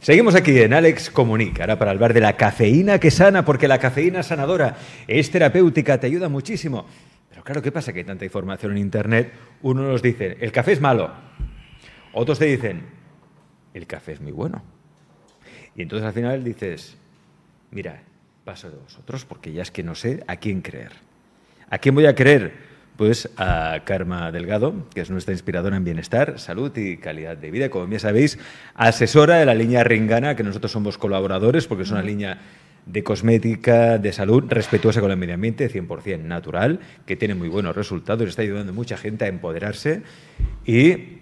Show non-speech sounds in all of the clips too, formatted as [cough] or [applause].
Seguimos aquí en Alex Comunica, ahora para hablar de la cafeína que sana, porque la cafeína sanadora es terapéutica, te ayuda muchísimo. Pero claro, ¿qué pasa que hay tanta información en Internet? Uno nos dice, el café es malo. Otros te dicen, el café es muy bueno. Y entonces al final dices, mira, paso de vosotros porque ya es que no sé a quién creer. ¿A quién voy a creer? pues a Karma Delgado, que es nuestra inspiradora en bienestar, salud y calidad de vida. Como ya sabéis, asesora de la línea Ringana, que nosotros somos colaboradores porque es una línea de cosmética, de salud, respetuosa con el medio ambiente, 100% natural, que tiene muy buenos resultados, está ayudando a mucha gente a empoderarse y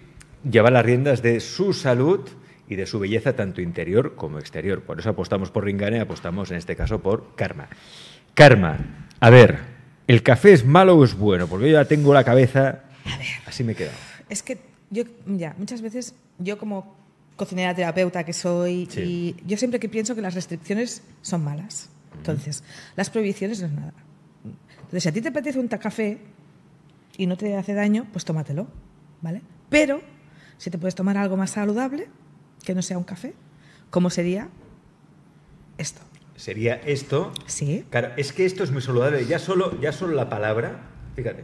lleva las riendas de su salud y de su belleza tanto interior como exterior. Por eso apostamos por Ringana y apostamos en este caso por Karma. Karma, a ver, ¿El café es malo o es bueno? Porque yo ya tengo la cabeza. así me quedo. Es que yo, ya, muchas veces, yo como cocinera terapeuta que soy, y yo siempre que pienso que las restricciones son malas. Entonces, las prohibiciones no es nada. Entonces, si a ti te apetece un café y no te hace daño, pues tómatelo, ¿vale? Pero, si te puedes tomar algo más saludable, que no sea un café, ¿cómo sería esto? sería esto. Sí. Claro, es que esto es muy saludable. Ya solo, ya solo la palabra, fíjate,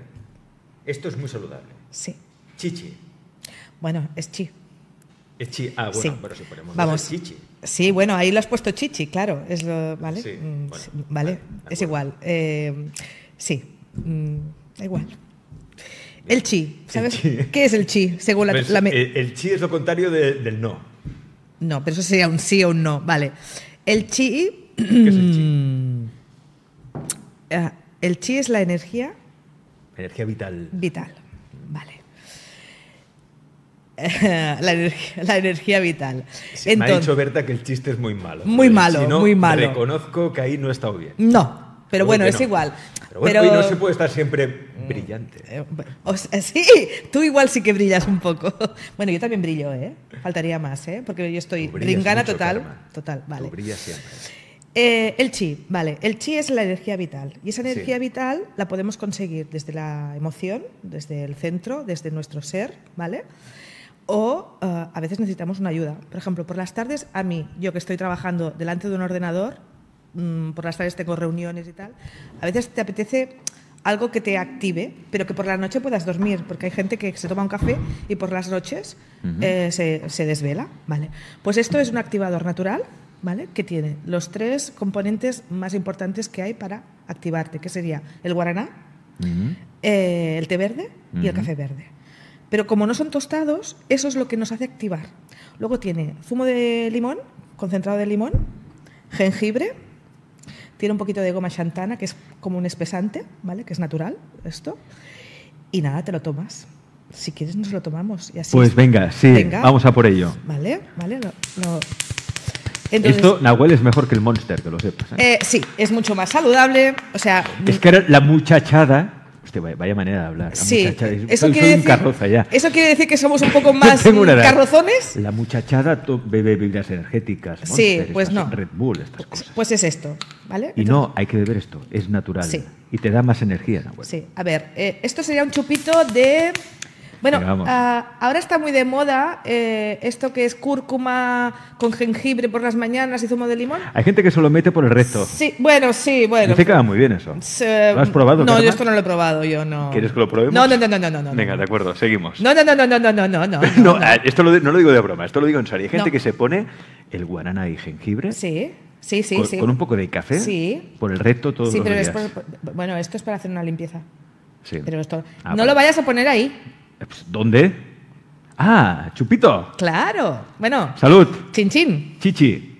esto es muy saludable. Sí. Chichi. Bueno, es chi. Es chi. Ah, bueno, sí. pero si ponemos Vamos. chichi. Sí, bueno, ahí lo has puesto chichi, claro. Es lo, ¿Vale? Mm, vale, es igual. Eh, sí, mm, igual. El chi, ¿sabes? ¿Qué es el chi? Según la, pues, eh, el, chi es lo contrario del no. No, pero eso sería un sí o un no. Vale. El chi ¿Qué es el chi? Ah, el chi es la energía. Energía vital. Vital, vale. [laughs] la, energía, vital. me ha dicho Berta que el chiste es muy malo. Muy malo, muy malo. Reconozco que ahí no he estado bien. No, pero bueno, es igual. Pero, bueno, no se puede estar siempre mm, brillante. Eh, sí, tú igual sí que brillas un poco. [laughs] Bueno, yo también brillo, ¿eh? Faltaría más, ¿eh? Porque yo estoy ringana total. Total, vale. Tú siempre. Eh, el chi, vale. El chi es la energía vital. Y esa energía vital la podemos conseguir desde la emoción, desde el centro, desde nuestro ser, ¿vale? O eh, a veces necesitamos una ayuda. Por ejemplo, por las tardes, a mí, yo que estoy trabajando delante de un ordenador, mm, por las tardes tengo reuniones y tal, a veces te apetece algo que te active, pero que por la noche puedas dormir, porque hay gente que se toma un café y por las noches eh, se desvela, ¿vale? Pues esto es un activador natural ¿vale? Que tiene los tres componentes más importantes que hay para activarte, que sería el guaraná, eh, el té verde y el café verde. Pero como no son tostados, eso es lo que nos hace activar. Luego tiene zumo de limón, concentrado de limón, jengibre, tiene un poquito de goma chantana, que es como un espesante, ¿vale? Que es natural esto. Y nada, te lo tomas. Si quieres nos lo tomamos. Y así pues venga, sí, vamos a por ello. Vale, vale, esto, Nahuel, es mejor que el Monster, que lo sepas. ¿eh? Eh, sí, es mucho más saludable. O sea, es que la muchachada vaya, manera de hablar. sí, eso, quiere decir, carroza ya. eso quiere decir que somos un poco [laughs] más carrozones. La muchachada bebe bebidas energéticas. pues Red Bull, estas pues, cosas. Pues es esto, ¿vale? Y no, hay que beber esto, es natural. Y te da más energía. Nahuel. Sí, a ver, eh, esto sería un chupito de bueno, ahora está muy de moda esto que es cúrcuma con jengibre por las mañanas y zumo de limón. Hay gente que se lo mete por el resto. Sí, bueno, sí, bueno. Dice que va muy bien eso. ¿Lo has probado? No, yo esto no lo he probado, yo no. ¿Quieres que lo probemos? No, no, no, no, no. no Venga, de acuerdo, seguimos. No, no, no, no, no, no, no, no. no, esto no lo digo de broma, esto lo digo en serio. Hay gente que se pone el guanana y jengibre. Sí. Sí, sí, con, sí. Con un poco de café. Sí. Por el resto todo. Sí, pero días. bueno, esto es para hacer una limpieza. Sí. Pero esto, no lo vayas a poner ahí. Eh, pues, ¿Dónde? Ah, chupito. Claro. Bueno. Salud. Chin chin. Chichi.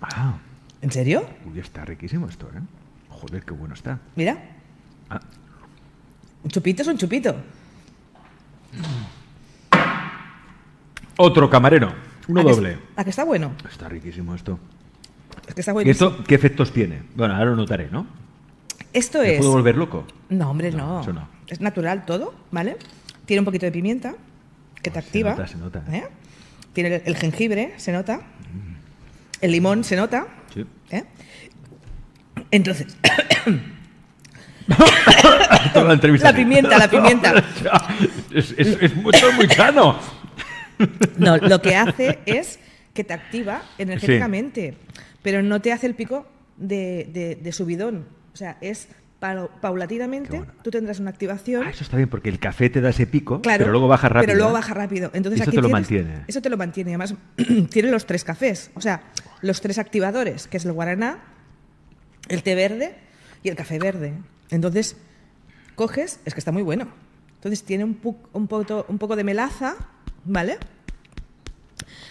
Ah. ¿En serio? Uy, está riquísimo esto, ¿eh? Joder, qué bueno está. Mira. Ah. Un chupito es un chupito. Otro camarero. Uno doble. Ah, que está bueno? Está riquísimo esto. ¿Y esto qué efectos tiene? Bueno, ahora lo notaré, ¿no? Esto es. ¿Puedo volver loco? No, hombre, no. Es natural todo, ¿vale? Tiene un poquito de pimienta que te activa. nota, ¿eh? Tiene el, jengibre, se nota. Mm. El limón, se nota. Sí. ¿eh? Entonces. [coughs] la, pimienta, la pimienta. [laughs] es, es, mucho, muy sano. [laughs] No, lo que hace es que te activa energéticamente, pero no te hace el pico de, de subidón. O sea, es paulatinamente, tú tendrás una activación. Ah, eso está bien, porque el café te da ese pico, pero luego baja rápido. Pero luego ¿eh? baja rápido. Entonces, eso te lo mantiene. Eso te lo mantiene. Además, [clears throat] tiene los tres cafés. O sea, los tres activadores, que es el guaraná, el té verde y el café verde. Entonces, coges, es que está muy bueno. Entonces, tiene un, un, poco, un poco de melaza, ¿vale?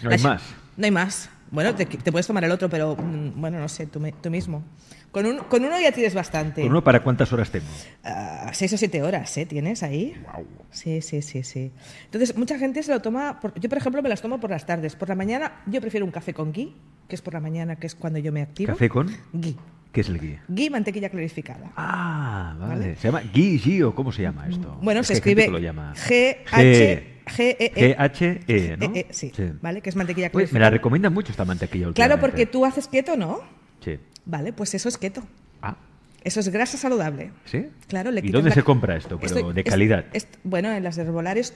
No hay más. No hay más. Bueno, te, puedes tomar el otro, pero mm, bueno, no sé, tú, mismo. Con, un, con, uno ya tienes bastante. ¿Con uno para cuántas horas tengo? Ah, seis o siete horas, ¿eh? ¿Tienes ahí? Wow. Sí, sí, sí, sí. Entonces, mucha gente se lo toma, yo por ejemplo me las tomo por las tardes. Por la mañana yo prefiero un café con ghee, que es por la mañana, que es cuando yo me activo. ¿Café con? Ghee. ¿Qué es el ghee? Ghee, mantequilla clarificada. Ah, vale. ¿Se llama ghee, o cómo se llama esto? Bueno, se escribe G-H g e, e. h e, ¿no? E sí, ¿vale? Que es mantequilla Pues me la recomiendan mucho esta mantequilla. Claro, porque tú haces keto, ¿no? Sí. Vale, pues eso es keto. Ah, eso es grasa saludable. ¿Sí? Claro, ¿Y dónde se compra esto, pero de calidad? bueno, en las de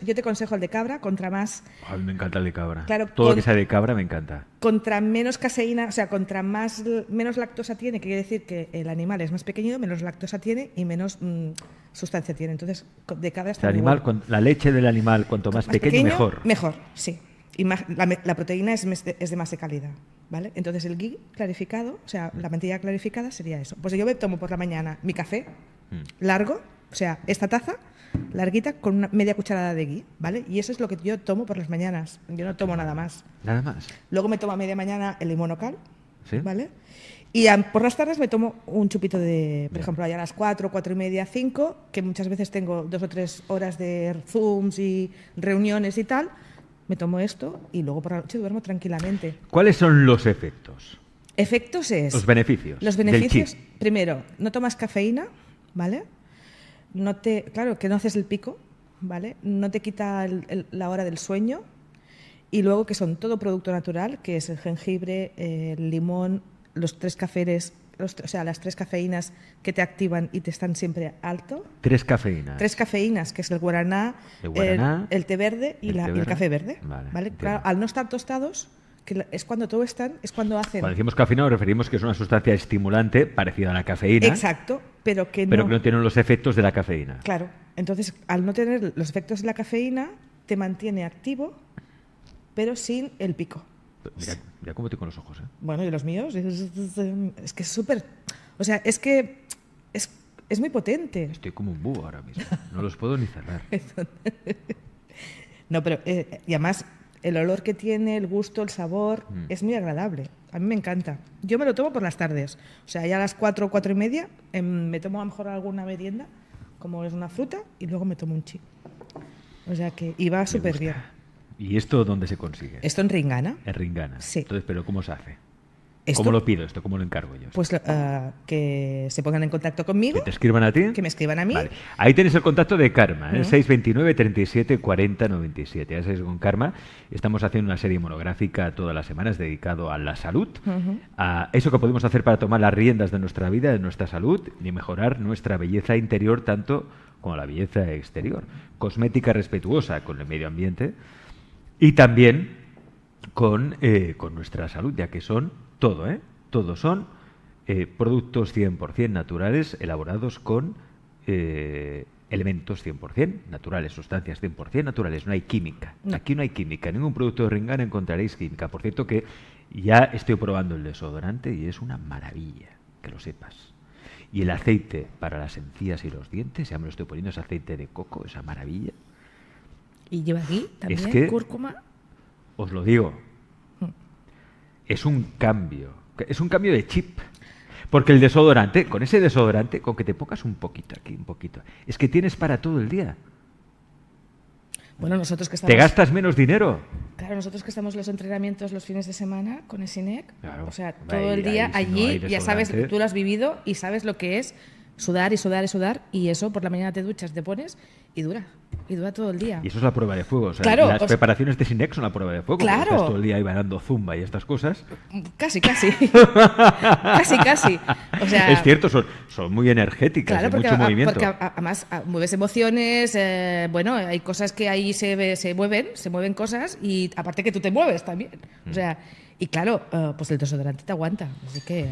Yo te aconsejo el de cabra, contra más... A mí me encanta el de cabra. Todo lo que sea de cabra me encanta. Contra menos caseína, o sea, contra más menos lactosa tiene, quiere decir que el animal es más pequeño, menos lactosa tiene y menos mm, sustancia tiene. Entonces, de cabra está el animal, La leche del animal, cuanto más, pequeño, mejor. Mejor, sí la, la, proteína es, de más de calidad. ¿Vale? Entonces el ghee clarificado, o sea, la mantilla clarificada sería eso. Pues yo me tomo por la mañana mi café mm. largo, o sea, esta taza larguita con una media cucharada de ghee, ¿vale? Y eso es lo que yo tomo por las mañanas. Yo no tomo nada más. Nada más. Luego me tomo a media mañana el limonocal, ¿Sí? ¿vale? Y por las tardes me tomo un chupito de, por ejemplo, allá a las 4, 4 y media, 5, que muchas veces tengo dos o tres horas de Zooms y reuniones y tal, me tomo esto y luego por la noche duermo tranquilamente. ¿Cuáles son los efectos? Efectos es... Los beneficios. Los beneficios, primero, no tomas cafeína, ¿vale? No te, claro, que no haces el pico, ¿vale? No te quita la hora del sueño. Y luego que son todo producto natural, que es el jengibre, el limón, los tres cafés o sea, las tres cafeínas que te activan y te están siempre alto. Tres cafeínas. Tres cafeínas, que es el guaraná, el, té verde y, el, café verde. Vale, al no estar tostados, que es cuando todo están, es cuando hacen. Cuando decimos cafeína nos referimos que es una sustancia estimulante parecida a la cafeína. Exacto, pero que no. Pero que no tienen los efectos de la cafeína. Claro. Entonces, al no tener los efectos de la cafeína, te mantiene activo, pero sin el pico. Mira, cómo te con los ojos. ¿eh? Bueno, y los míos. Es que es súper. O sea, es que es, muy potente. Estoy como un búho ahora mismo. No los puedo ni cerrar. [laughs] no, pero. Eh, y además, el olor que tiene, el gusto, el sabor, mm. es muy agradable. A mí me encanta. Yo me lo tomo por las tardes. O sea, ya a las cuatro, o cuatro y media em, me tomo a lo mejor alguna merienda, como es una fruta, y luego me tomo un chip. O sea que, y va súper bien. ¿Y esto dónde se consigue? Esto en Ringana. En Ringana. Sí. Entonces, ¿pero cómo se hace? ¿Cómo lo pido esto? ¿Cómo lo encargo yo? Pues ah, que se pongan en contacto conmigo. Que te escriban a ti. Que me escriban a mí. Vale. Ahí tienes el contacto de Karma, ¿eh? 629 37 40 97. Ya con Karma estamos haciendo una serie monográfica todas las semanas dedicado a la salud, a eso que podemos hacer para tomar las riendas de nuestra vida, de nuestra salud y mejorar nuestra belleza interior tanto como la belleza exterior. Cosmética respetuosa con el medio ambiente y también con, eh, con nuestra salud, ya que son todo, ¿eh? Todos son eh, productos 100% naturales elaborados con eh, elementos 100% naturales, sustancias 100% naturales, no hay química. Aquí no hay química, en ningún producto de ringan encontraréis química. Por cierto que ya estoy probando el desodorante y es una maravilla, que lo sepas. Y el aceite para las encías y los dientes, ya me lo estoy poniendo, es aceite de coco, esa maravilla. ¿Y lleva aquí también es que, Os lo digo. Mm. Es un cambio. Es un cambio de chip. Porque el desodorante, con ese desodorante, con que te pocas un poquito aquí, un poquito, es que tienes para todo el día. Bueno, nosotros que estamos... Te gastas menos dinero. Claro, nosotros que estamos los entrenamientos los fines de semana con SINEC. claro, o sea, todo el día allí, ya sabes, tú lo has vivido y sabes lo que es sudar y sudar y sudar y eso por la mañana te duchas, te pones y dura y dura todo el día. Y eso es la prueba de fuego. las preparaciones de Sinex son la prueba de fuego. Claro. todo el día ahí dando zumba y estas cosas. Casi, casi. [laughs] casi, casi. es cierto, son, son muy energéticas, claro, porque, además mueves emociones, eh, bueno, hay cosas que ahí se, se mueven, se mueven cosas y aparte que tú te mueves también. O mm. sea, y claro, eh, pues el desodorante te aguanta. Así que.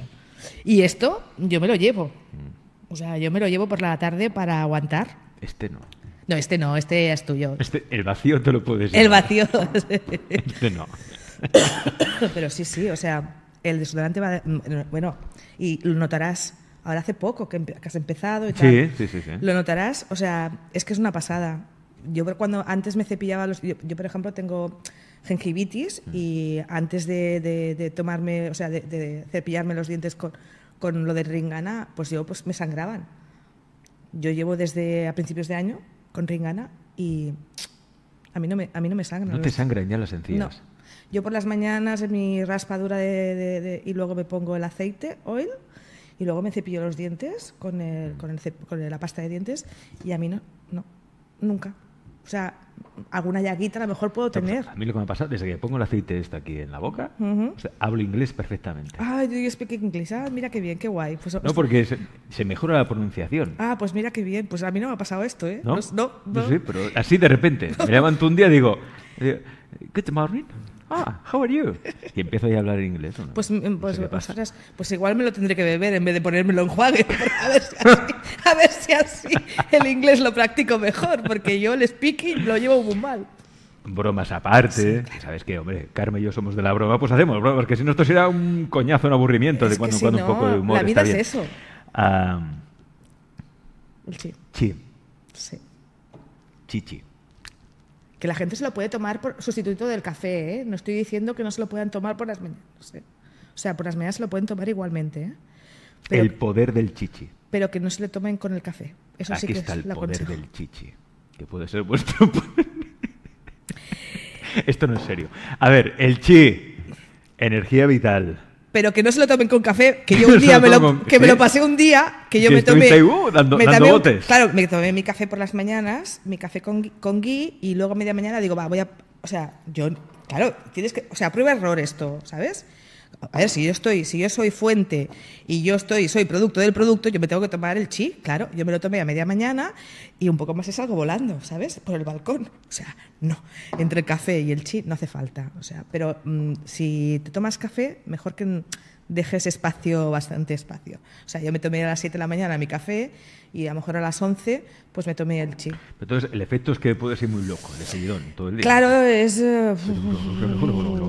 Y esto yo me lo llevo. Mm. O sea, yo me lo llevo por la tarde para aguantar. Este no. No, este no, este es tuyo. Este, el vacío te lo puedes decir. El vacío. este no. [coughs] Pero sí, sí, o sea, el desodorante va. Mm, bueno, y lo notarás. Ahora hace poco que, has empezado y tal. Sí, sí, sí, Lo notarás, o sea, es que es una pasada. Yo cuando antes me cepillaba los. Yo, por ejemplo, tengo gingivitis mm. y antes de, tomarme, o sea, de, cepillarme los dientes con, con lo de ringana, pues yo pues me sangraban. Yo llevo desde a principios de año con ringana y a mí no me, a mí no me sangra. No te sangran ya las encías. Yo por las mañanas en mi raspadura y luego me pongo el aceite, oil, y luego me cepillo los dientes con, el, con, el, con la pasta de dientes y a mí no, no, nunca. O sea, alguna llaguita a lo mejor puedo pues, tener. a mí lo que me ha pasado, desde que pongo el aceite esto aquí en la boca, hablo inglés perfectamente. Ah, yo speak inglés, Ah, mira qué bien, qué guay. Pues, no, pues, porque se, mejora la pronunciación. Ah, pues mira qué bien. Pues a mí no me ha pasado esto, ¿eh? No, no. Sí, pero así de repente. Me levanto un día y digo, ¿qué te morning? ah, how are you? Y empiezo ahí a hablar en inglés. ¿no? Pues, em, pues, pues, pues, igual me lo tendré que beber en vez de ponérmelo en juague. [laughs] A ver, si así, el inglés lo practico mejor, porque yo el speaking lo llevo muy mal bromas aparte. Sabes qué, hombre, Carmen y yo somos de la broma, pues hacemos bromas, porque si no esto será un coñazo, un aburrimiento de cuando en cuando un poco de humor. La vida es eso. el chi. Chi. Sí que la gente se lo puede tomar por sustituto del café, ¿eh? No estoy diciendo que no se lo puedan tomar por las mañanas. O sea, por las mañanas se lo pueden tomar igualmente. ¿eh? el poder del chichi. Pero que no se le tomen con el café. Eso sí que está el poder del chichi, que puede ser vuestro [laughs] Esto no es serio. A ver, el chi, energía vital pero que no se lo tomen con café, que yo [laughs] un día me lo, que me lo pasé un día, que yo me tomé, uh, me claro, me tomé mi café por las mañanas, mi café con, con gui y luego a media mañana digo, va, voy a, o sea, yo, claro, tienes que, o sea, prueba error esto, ¿sabes? A ver, si yo estoy, si yo soy fuente y yo estoy, soy producto del producto, yo me tengo que tomar el chi, claro. Yo me lo tomé a media mañana y un poco más es algo volando, ¿sabes? Por el balcón. O sea, no. Entre el café y el chi no hace falta. O sea, pero mm, si te tomas café, mejor que dejes espacio, bastante espacio. O sea, yo me tomé a las 7 de la mañana mi café y a lo mejor a las 11 pues me tomé el chip. Entonces, el efecto es que puede ser muy loco, el seguidón, todo el día. Claro, es...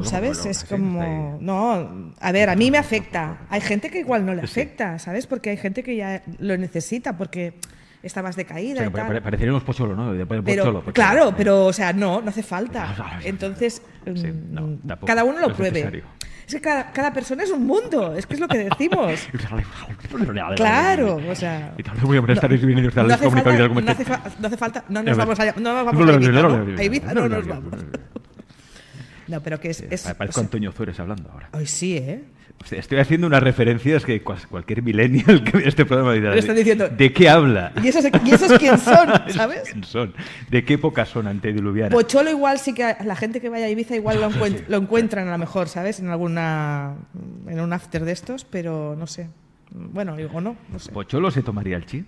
¿Sabes? Es como... No, a ver, a mí me afecta. Hay gente que igual no le afecta, ¿sabes? Porque hay gente que ya lo necesita, porque está más decaída. y tal. Parecería un pocholo, ¿no? De pocholo, claro, pero o sea, no, no hace falta. Entonces, cada uno lo pruebe que cada, cada, persona es un mundo, es que es lo que decimos. claro, o sea. Y también voy a no, no, no, hace falta, no hace falta, no nos vamos allá, no vamos a Ibiza, no, no nos vamos. [laughs] No, pero que es... Eh, es Antonio Zores hablando ahora. Hoy sí, ¿eh? estoy haciendo unas referencias que cualquier millennial que vea este programa dirá, están diciendo, ¿de qué habla? ¿Y esos, ¿y quién son? [laughs] ¿Sabes? ¿Quién son? ¿De qué época son antediluvianas? Pocholo igual sí que la gente que vaya a Ibiza igual lo, [laughs] lo encuentran a lo mejor, ¿sabes? En alguna en un after de estos, pero no sé. Bueno, digo no, no ¿Pocholo se tomaría el chi?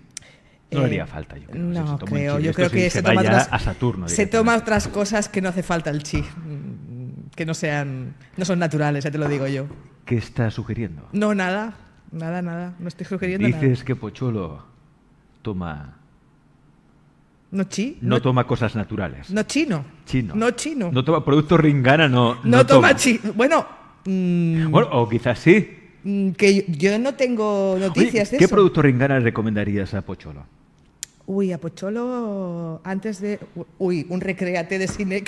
No eh, haría falta, yo creo. No, creo. Yo creo que se, toma a Saturno, se toma otras cosas que no hace falta el chi que no sean, no son naturales, ya te lo digo yo. ¿Qué estás sugiriendo? No, nada, nada, nada, no estoy sugiriendo nada. Dices que Pocholo toma... No chino No, toma cosas naturales. No chino. Chino. No chino. No toma productos ringana, no. No, toma, Chi Bueno... Mm, bueno, o quizás sí. Mm, que yo, no tengo noticias ¿Qué producto ringana recomendarías a Pocholo? Uy, a Pocholo, antes de. Uy, un recreate de cine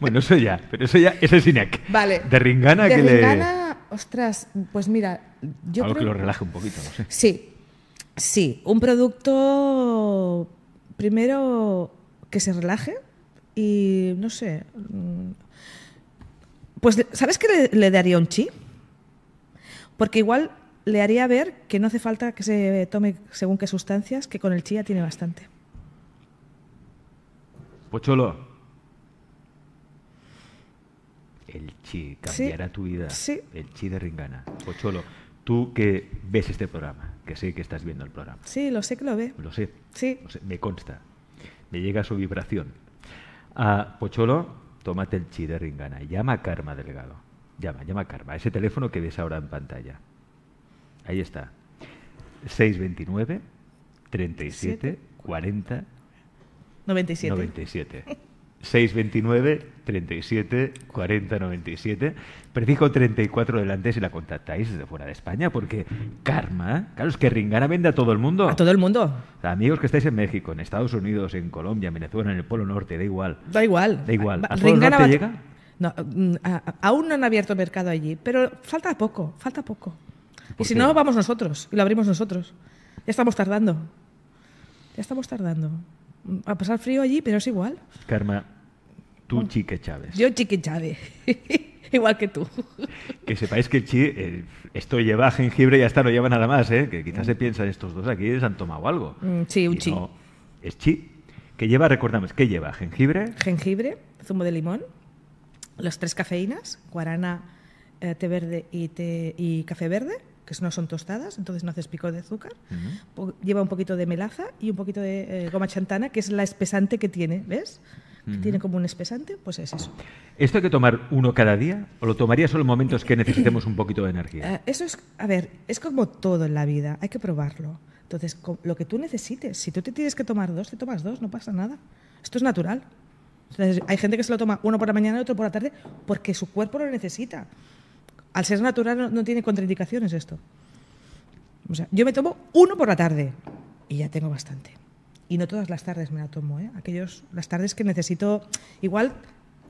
bueno, eso ya, pero eso ya, ese es INEC. Vale. De Ringana, de Ringana, ostras, pues mira, yo Algo que lo relaje un poquito, no sé. Sí, sí, un producto primero que se relaje y no sé. Mm, pues, ¿sabes qué le, le daría un chi? Porque igual le haría ver que no hace falta que se tome según qué sustancias, que con el chi ya tiene bastante. Pocholo, el chi cambiará tu vida. Sí. El chi de Ringana. Pocholo, tú que ves este programa, que sé que estás viendo el programa. Sí, lo sé que lo ve. Lo sé. Sí. me consta. Me llega su vibración. Ah, Pocholo, tómate el chi de Ringana. Llama a Karma Delgado. Llama, llama a Karma. Ese teléfono que ves ahora en pantalla. Ahí está. 629 37 40 97. 97. 629 37 40 97, prefijo 34 delante si la contactáis desde fuera de España, porque Karma, claro, es que Ringana vende a todo el mundo. A todo el mundo. Amigos que estáis en México, en Estados Unidos, en Colombia, en Venezuela, en el Polo Norte, da igual. Da igual. Da igual. llega? aún no han abierto mercado allí, pero falta poco, falta poco. Y si no, vamos nosotros y lo abrimos nosotros. Ya estamos tardando. Ya estamos tardando a pasar frío allí, pero es igual. Karma, tú chique Chávez. Yo chique Chávez. [laughs] igual que tú. Que sepáis que chi, eh, esto lleva jengibre y hasta no lleva nada más, ¿eh? que quizás se mm. piensan estos dos aquí, se han tomado algo. Mm, sí, un chi. No, es chi. Que lleva, recordamos, ¿qué lleva? ¿Jengibre? Jengibre, zumo de limón, las tres cafeínas, guarana, eh, té verde y, té, y café verde que no son tostadas, entonces no haces pico de azúcar. Lleva un poquito de melaza y un poquito de eh, goma chantana, que es la espesante que tiene, ¿ves? que tiene como un espesante, pues es eso. ¿Esto hay que tomar uno cada día o lo tomaría solo en momentos que necesitemos un poquito de energía? Eh, eso es, a ver, es como todo en la vida, hay que probarlo. Entonces, lo que tú necesites, si tú te tienes que tomar dos, te tomas dos, no pasa nada. Esto es natural. hay gente que se lo toma uno por la mañana y otro por la tarde porque su cuerpo lo necesita. Al ser natural no, tiene contraindicaciones esto. O sea, yo me tomo uno por la tarde y ya tengo bastante. Y no todas las tardes me la tomo, ¿eh? Aquellos, las tardes que necesito, igual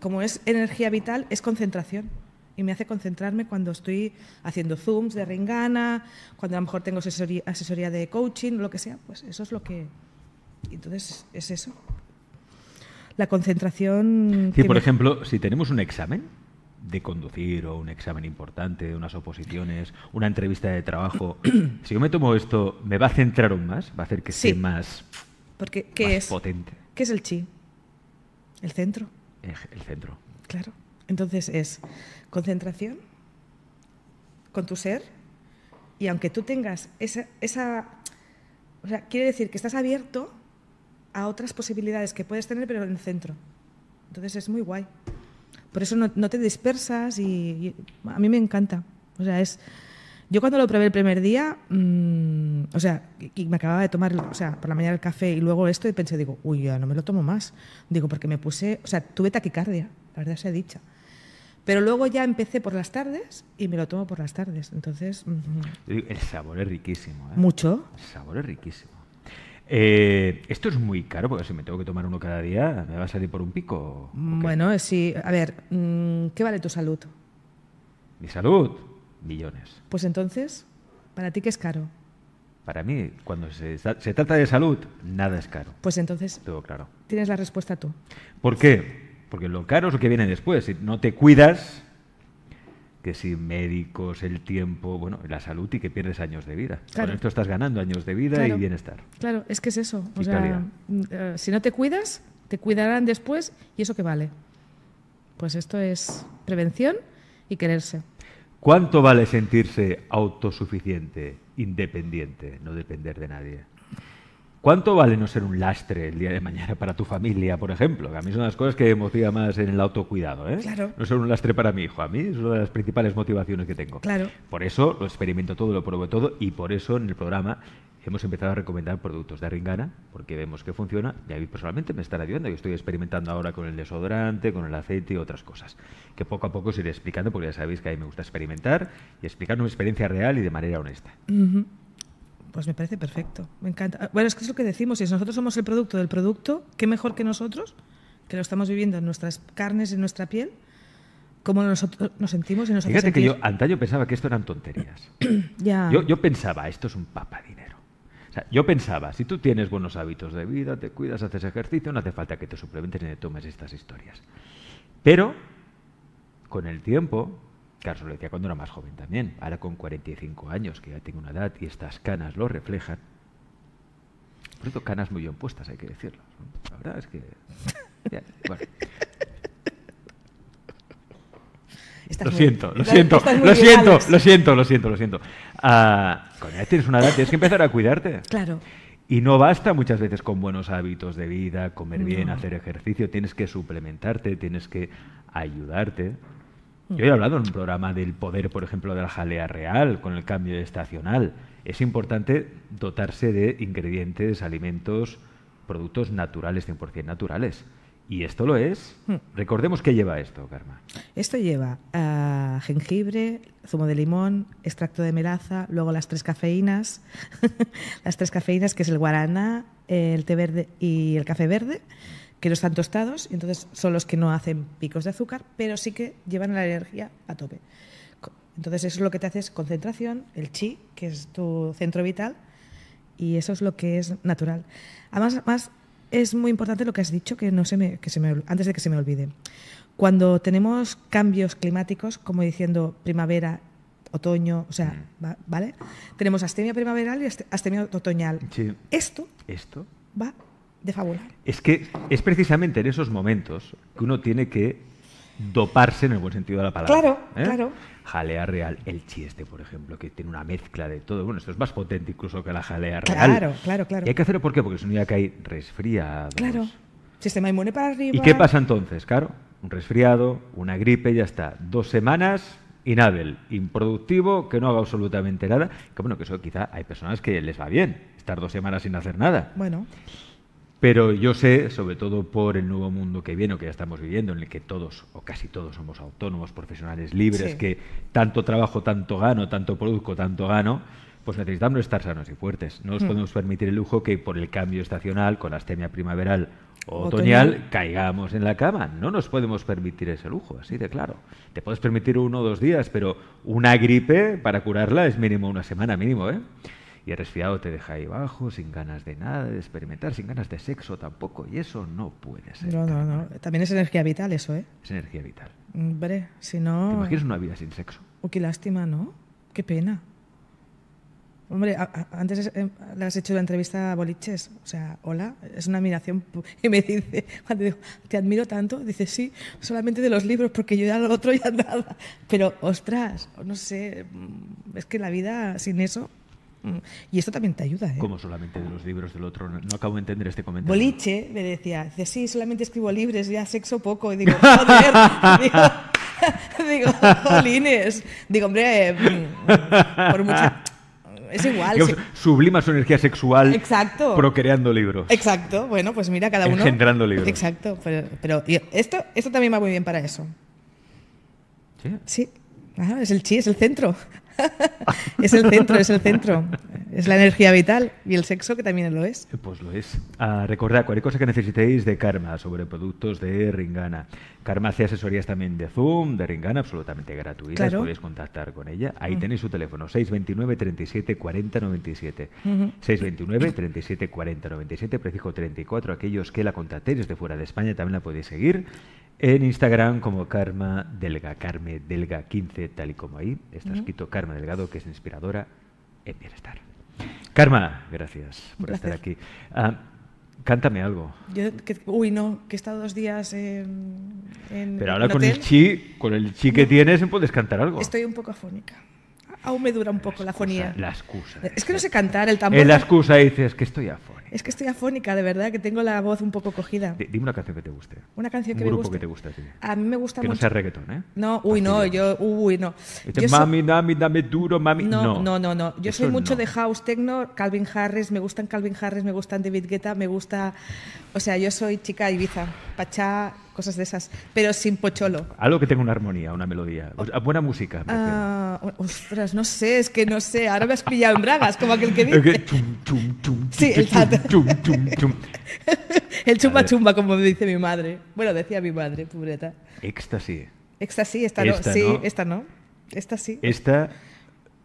como es energía vital, es concentración. Y me hace concentrarme cuando estoy haciendo zooms de ringana, cuando a lo mejor tengo asesoría, de coaching, lo que sea, pues eso es lo que... Entonces es eso. La concentración... por ejemplo, si tenemos un examen, de conducir o un examen importante, unas oposiciones, una entrevista de trabajo, [clears throat] si yo me tomo esto, ¿me va a centrar aún más? ¿Va a hacer que sea más, Porque, ¿qué es? potente? ¿Qué es el chi? El centro. Eh, el, centro. Claro. Entonces es concentración con tu ser y aunque tú tengas esa, esa... O sea, quiere decir que estás abierto a otras posibilidades que puedes tener, pero en el centro. Entonces es muy guay por eso no, te dispersas y, a mí me encanta. O sea, es... Yo cuando lo probé el primer día, mm, o sea, me acababa de tomar, o sea, por la mañana el café y luego esto y pensé, digo, uy, ya no me lo tomo más. Digo, porque me puse, o sea, tuve taquicardia, la verdad sea dicha. Pero luego ya empecé por las tardes y me lo tomo por las tardes. Entonces. Mm, el sabor es riquísimo. ¿eh? Mucho. sabor es riquísimo. Eh, esto es muy caro, porque si me tengo que tomar uno cada día, ¿me va a salir por un pico? Bueno, eh, sí. A ver, mm, ¿qué vale tu salud? Mi salud, millones. Pues entonces, ¿para ti qué es caro? Para mí, cuando se, trata de salud, nada es caro. Pues entonces, Todo claro. tienes la respuesta tú. ¿Por qué? Porque lo caro es lo que viene después. Si no te cuidas, que sin médicos, el tiempo, bueno, la salud y que pierdes años de vida. Con esto estás ganando años de vida y bienestar. Claro, es que es eso. Mm, eh, si no te cuidas, te cuidarán después y eso que vale. Pues esto es prevención y quererse. ¿Cuánto vale sentirse autosuficiente, independiente, no depender de nadie? ¿Cuánto vale no ser un lastre el día de mañana para tu familia, por ejemplo? Que a mí son las cosas que motiva más en el autocuidado. ¿eh? Claro. No ser un lastre para mi hijo. A mí es una de las principales motivaciones que tengo. Claro. Por eso lo experimento todo, lo pruebo todo y por eso en el programa hemos empezado a recomendar productos de Ringana porque vemos que funciona y a mí personalmente me están ayudando. Yo estoy experimentando ahora con el desodorante, con el aceite y otras cosas que poco a poco os iré explicando porque ya sabéis que a mí me gusta experimentar y explicar una experiencia real y de manera honesta. Pues me parece perfecto, me encanta. Ah, bueno, es que es lo que decimos, si nosotros somos el producto del producto, ¿qué mejor que nosotros? Que lo estamos viviendo en nuestras carnes, en nuestra piel, cómo nosotros nos sentimos y nos Fíjate que yo antaño pensaba que esto eran tonterías. [clears throat] Yo, pensaba, esto es un papa dinero. O sea, yo pensaba, si tú tienes buenos hábitos de vida, te cuidas, haces ejercicio, no hace falta que te suplementes ni te tomes estas historias. Pero, con el tiempo, Carlos lo decía cuando era más joven también, ahora con 45 años, que ya tengo una edad y estas canas lo reflejan. Por cierto, canas muy bien puestas, hay que decirlo. La verdad es que... Lo siento, lo, siento, lo, siento, lo siento, lo siento, lo siento, ya tienes una edad, tienes que empezar a cuidarte. Claro. Y no basta muchas veces con buenos hábitos de vida, comer bien, hacer ejercicio, tienes que suplementarte, tienes que ayudarte. Yo he hablado en un programa del poder, por ejemplo, de la jalea real con el cambio estacional. Es importante dotarse de ingredientes, alimentos, productos naturales, 100% naturales. Y esto lo es. Hmm. Recordemos qué lleva esto, Karma. Esto lleva a ah, jengibre, zumo de limón, extracto de melaza, luego las tres cafeínas, [laughs] las tres cafeínas que es el guaraná, el té verde y el café verde que no están tostados, y entonces son los que no hacen picos de azúcar, pero sí que llevan la energía a tope. Entonces eso es lo que te hace concentración, el chi, que es tu centro vital, y eso es lo que es natural. Además, más es muy importante lo que has dicho, que, no se me, que antes de que se me olvide. Cuando tenemos cambios climáticos, como diciendo primavera, otoño, o sea, mm. ¿vale? Tenemos astemia primaveral y astemia otoñal. Esto, Esto va de Es que es precisamente en esos momentos que uno tiene que doparse en el buen sentido de la palabra. Claro, ¿eh? claro. Jalea real, el chiste, por ejemplo, que tiene una mezcla de todo. Bueno, esto es más potente incluso que la jalea real. Claro, claro, claro. Y hay que hacerlo, ¿por qué? Porque si día ya cae resfriado. Claro. Sistema inmune para arriba. ¿Y qué pasa entonces? Claro, un resfriado, una gripe, ya está. Dos semanas inhábil, improductivo, que no haga absolutamente nada. Que bueno, que eso quizá hay personas que les va bien, estar dos semanas sin hacer nada. Bueno. Pero yo sé, sobre todo por el nuevo mundo que viene o que ya estamos viviendo, en el que todos o casi todos somos autónomos, profesionales libres, que tanto trabajo, tanto gano, tanto produzco, tanto gano, pues necesitamos estar sanos y fuertes. No nos mm. podemos permitir el lujo que por el cambio estacional, con la astemia primaveral o otoñal, otoñal, caigamos en la cama. No nos podemos permitir ese lujo, así de claro. Te puedes permitir uno o dos días, pero una gripe para curarla es mínimo una semana, mínimo, ¿eh? Y el resfriado te deja ahí abajo, sin ganas de nada, de experimentar, sin ganas de sexo tampoco. Y eso no puede ser. No, no, no. También es energía vital eso, ¿eh? Es energía vital. Hombre, si no... ¿Te imaginas una vida sin sexo? qué lástima, ¿no? Qué pena. Hombre, antes eh, le has hecho la entrevista a Boliches. O sea, hola, es una admiración. Y [laughs] me dice, cuando digo, te admiro tanto, dice, sí, solamente de los libros, porque yo ya lo otro ya [laughs] nada. Pero, ostras, no sé, mm, es que la vida sin eso Mm. Y esto también te ayuda. ¿eh? Como solamente de los libros del otro. No, acabo de entender este comentario. Boliche me decía, dice, sí, solamente escribo libres, ya sexo poco. Y digo, joder. [laughs] [laughs] [laughs] digo, jolines. Digo, hombre, mm, por mucho... Es igual. Sublima su energía sexual Exacto. procreando libros. Exacto. Bueno, pues mira, cada uno. Centrando libros. Exacto. Pero, esto, esto también va muy bien para eso. Sí. sí. Ah, es el chi, es el centro. [laughs] es el centro, es el centro. Es la energía vital y el sexo que también lo es. Eh, pues lo es. A ah, recordad, cualquier cosa que necesitéis de Karma sobre productos de Ringana. Karma hace asesorías también de Zoom, de Ringana, absolutamente gratuitas. Podéis contactar con ella. Ahí tenéis su teléfono, 629 37 40 97. 629 37 40 97, prefijo 34. Aquellos que la contactéis desde fuera de España también la podéis seguir en Instagram como Karma Delga, Carme Delga 15, tal y como ahí. Está escrito Karma Delgado, que es inspiradora en bienestar. Karma, gracias por estar aquí. Ah, cántame algo. uy, no, que he estado dos días en. Pero ahora con, El chi, con el chi que tienes, puedes cantar algo. Estoy un poco afónica. Aún me dura un poco la, fonía. La excusa. Es que no sé cantar el tambor. En la excusa dices que estoy afónica. Es que estoy afónica, de verdad, que tengo la voz un poco cogida. dime una canción que te guste. Una canción que me guste. que te guste. A mí me gusta mucho. Que no sea reggaeton, ¿eh? No, uy, no, yo, uy, no. mami, dame, duro, mami. No, no, no. no, Yo soy mucho de house techno, Calvin Harris, me gustan Calvin Harris, me gustan David Guetta, me gusta. O sea, yo soy chica Ibiza, Pachá, cosas de esas, pero sin pocholo. Algo que tenga una armonía, una melodía, buena música. Ah, ostras, no sé, es que no sé, ahora me has pillado en bragas, como aquel que dice. [laughs] El chumba chumba, como dice mi madre. Bueno, decía mi madre, pobreta. Éxtasis. Éxtasis, esta, no. Sí, esta no. Esta sí. Esta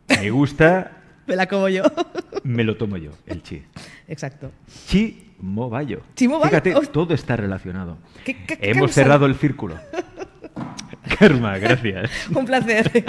me gusta. [laughs] me la como yo. [laughs] me lo tomo yo, el chi. Exacto. Chi mobayo. Fíjate, todo está relacionado. Hemos cerrado el círculo. Karma, gracias. Un placer.